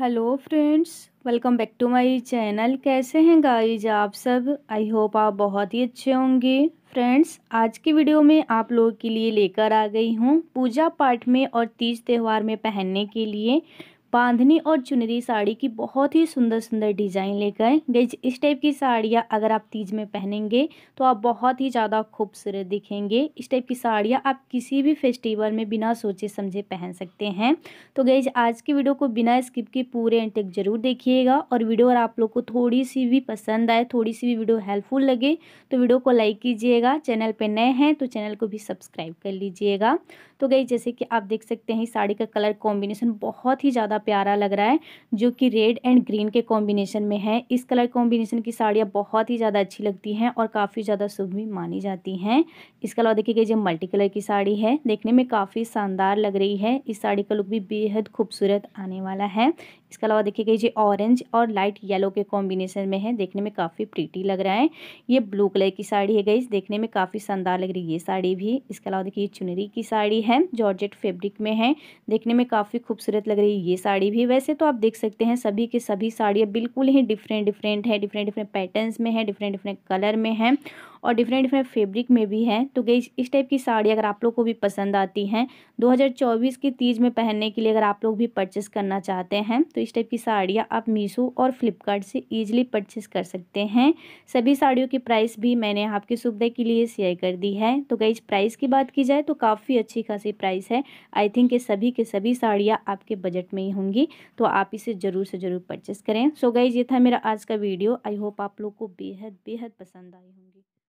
hello friends welcome back to my channel कैसे हैं guys आप सब आई होप आप बहुत ही अच्छे होंगे फ्रेंड्स आज की वीडियो में आप लोगों के लिए लेकर आ गई हूँ पूजा पाठ में और तीज त्यौहार में पहनने के लिए बांधनी और चुनरी साड़ी की बहुत ही सुंदर सुंदर डिज़ाइन लेकर आए गई इस टाइप की साड़ियाँ अगर आप तीज में पहनेंगे तो आप बहुत ही ज़्यादा खूबसूरत दिखेंगे इस टाइप की साड़ियाँ आप किसी भी फेस्टिवल में बिना सोचे समझे पहन सकते हैं तो गई आज की वीडियो को बिना स्किप के पूरे एंड तक जरूर देखिएगा और वीडियो और आप लोग को थोड़ी सी भी पसंद आए थोड़ी सी भी वीडियो हेल्पफुल लगे तो वीडियो को लाइक कीजिएगा चैनल पर नए हैं तो चैनल को भी सब्सक्राइब कर लीजिएगा तो गई जैसे कि आप देख सकते हैं साड़ी का कलर कॉम्बिनेशन बहुत ही ज़्यादा ज़्यादा प्यारा लग रहा है जो कि रेड एंड ग्रीन के कॉम्बिनेशन में है इस कलर कॉम्बिनेशन की साड़ियाँ बहुत ही ज़्यादा अच्छी लगती हैं और काफ़ी ज़्यादा शुभ भी मानी जाती हैं इसके अलावा देखिए ये मल्टी कलर की साड़ी है देखने में काफ़ी शानदार लग रही है इस साड़ी का लुक भी बेहद खूबसूरत आने वाला है इसके अलावा देखिए गई ये ऑरेंज और लाइट येलो के कॉम्बिनेशन में है देखने में काफ़ी प्रीटी लग रहा है ये ब्लू कलर की साड़ी है गई देखने में काफ़ी शानदार लग रही है ये साड़ी भी इसके अलावा देखिए चुनरी की साड़ी है जॉर्जेट फेब्रिक में है देखने में काफ़ी खूबसूरत लग रही है ये साड़ी भी वैसे तो आप देख सकते हैं सभी के सभी साड़ियाँ बिल्कुल ही डिफरेंट डिफरेंट है डिफरेंट डिफरेंट पैटर्न्स में है डिफरेंट डिफरेंट कलर में है और डिफरेंट डिफरेंट फेब्रिक में भी हैं तो गई इस टाइप की साड़ी अगर आप लोग को भी पसंद आती हैं 2024 की तीज में पहनने के लिए अगर आप लोग भी परचेस करना चाहते हैं तो इस टाइप की साड़ियाँ आप मीशो और फ्लिपकार्ट से ईजिली परचेस कर सकते हैं सभी साड़ियों की प्राइस भी मैंने आपकी सुविधा के लिए शेयर कर दी है तो गई प्राइस की बात की जाए तो काफ़ी अच्छी खासी प्राइस है आई थिंक ये सभी के सभी साड़ियाँ आपके बजट में ही होंगी तो आप इसे ज़रूर से ज़रूर परचेस करें सो so ये था मेरा आज का वीडियो आई होप आप लोग को बेहद बेहद पसंद आई होंगी